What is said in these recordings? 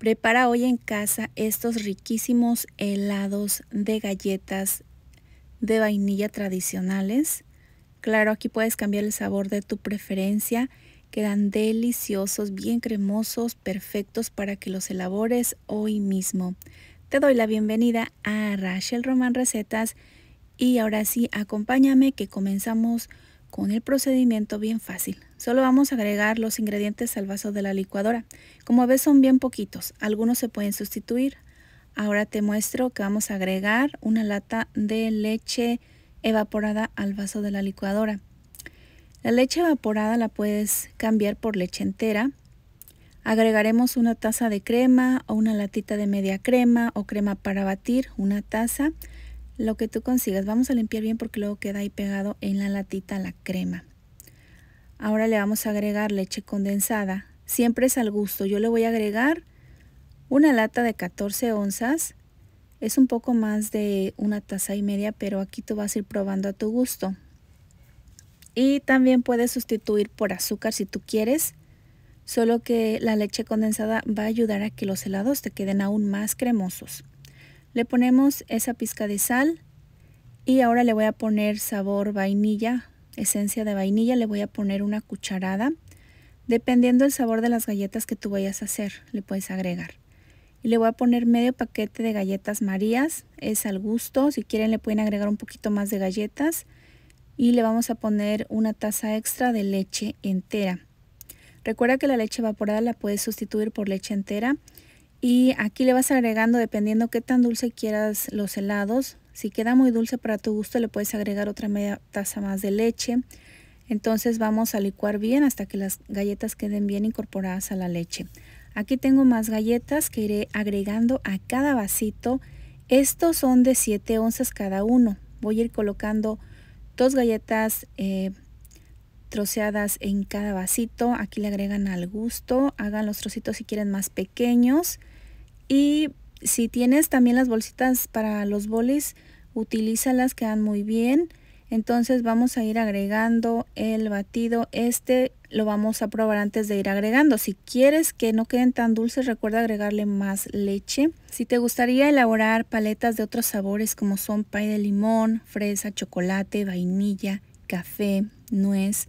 Prepara hoy en casa estos riquísimos helados de galletas de vainilla tradicionales. Claro, aquí puedes cambiar el sabor de tu preferencia. Quedan deliciosos, bien cremosos, perfectos para que los elabores hoy mismo. Te doy la bienvenida a Rachel román Recetas y ahora sí, acompáñame que comenzamos con el procedimiento bien fácil. Solo vamos a agregar los ingredientes al vaso de la licuadora. Como ves son bien poquitos, algunos se pueden sustituir. Ahora te muestro que vamos a agregar una lata de leche evaporada al vaso de la licuadora. La leche evaporada la puedes cambiar por leche entera. Agregaremos una taza de crema o una latita de media crema o crema para batir, una taza lo que tú consigas. Vamos a limpiar bien porque luego queda ahí pegado en la latita la crema. Ahora le vamos a agregar leche condensada. Siempre es al gusto. Yo le voy a agregar una lata de 14 onzas. Es un poco más de una taza y media, pero aquí tú vas a ir probando a tu gusto. Y también puedes sustituir por azúcar si tú quieres, solo que la leche condensada va a ayudar a que los helados te queden aún más cremosos. Le ponemos esa pizca de sal y ahora le voy a poner sabor vainilla, esencia de vainilla, le voy a poner una cucharada. Dependiendo el sabor de las galletas que tú vayas a hacer, le puedes agregar. Y le voy a poner medio paquete de galletas marías, es al gusto, si quieren le pueden agregar un poquito más de galletas. Y le vamos a poner una taza extra de leche entera. Recuerda que la leche evaporada la puedes sustituir por leche entera y aquí le vas agregando, dependiendo qué tan dulce quieras los helados. Si queda muy dulce para tu gusto, le puedes agregar otra media taza más de leche. Entonces vamos a licuar bien hasta que las galletas queden bien incorporadas a la leche. Aquí tengo más galletas que iré agregando a cada vasito. Estos son de 7 onzas cada uno. Voy a ir colocando dos galletas eh, troceadas en cada vasito. Aquí le agregan al gusto. Hagan los trocitos si quieren más pequeños. Y si tienes también las bolsitas para los bolis, utilízalas, quedan muy bien. Entonces vamos a ir agregando el batido. Este lo vamos a probar antes de ir agregando. Si quieres que no queden tan dulces, recuerda agregarle más leche. Si te gustaría elaborar paletas de otros sabores como son pay de limón, fresa, chocolate, vainilla, café, nuez,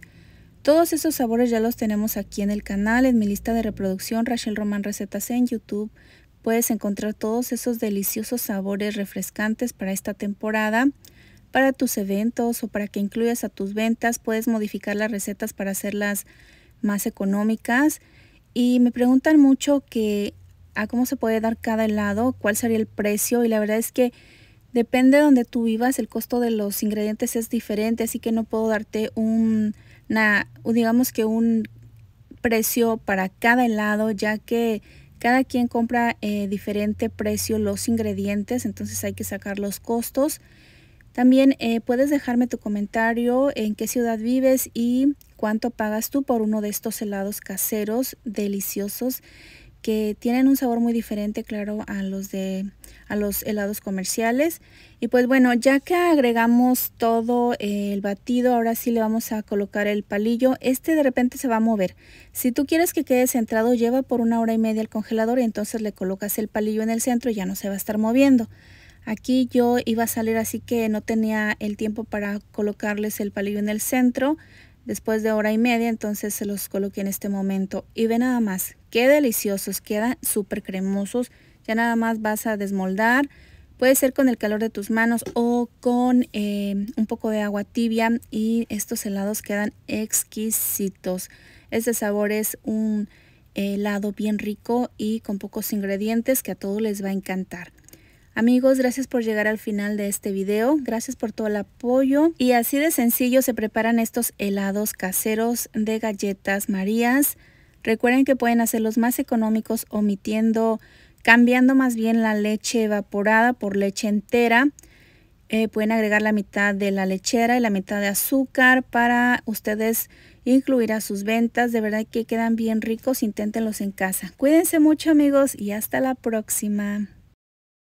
todos esos sabores ya los tenemos aquí en el canal, en mi lista de reproducción Rachel Roman Recetas en YouTube. Puedes encontrar todos esos deliciosos sabores refrescantes para esta temporada. Para tus eventos o para que incluyas a tus ventas, puedes modificar las recetas para hacerlas más económicas. Y me preguntan mucho que a cómo se puede dar cada helado, cuál sería el precio. Y la verdad es que Depende de donde tú vivas, el costo de los ingredientes es diferente, así que no puedo darte un, digamos que un precio para cada helado, ya que cada quien compra eh, diferente precio los ingredientes, entonces hay que sacar los costos. También eh, puedes dejarme tu comentario en qué ciudad vives y cuánto pagas tú por uno de estos helados caseros deliciosos que tienen un sabor muy diferente, claro, a los de a los helados comerciales. Y pues bueno, ya que agregamos todo el batido, ahora sí le vamos a colocar el palillo. Este de repente se va a mover. Si tú quieres que quede centrado, lleva por una hora y media el congelador y entonces le colocas el palillo en el centro y ya no se va a estar moviendo. Aquí yo iba a salir así que no tenía el tiempo para colocarles el palillo en el centro después de hora y media, entonces se los coloqué en este momento. Y ve nada más, qué deliciosos, quedan súper cremosos. Ya nada más vas a desmoldar, puede ser con el calor de tus manos o con eh, un poco de agua tibia y estos helados quedan exquisitos. Este sabor es un helado bien rico y con pocos ingredientes que a todos les va a encantar. Amigos, gracias por llegar al final de este video, gracias por todo el apoyo y así de sencillo se preparan estos helados caseros de galletas marías. Recuerden que pueden hacerlos más económicos omitiendo, cambiando más bien la leche evaporada por leche entera. Eh, pueden agregar la mitad de la lechera y la mitad de azúcar para ustedes incluir a sus ventas. De verdad que quedan bien ricos, inténtenlos en casa. Cuídense mucho amigos y hasta la próxima.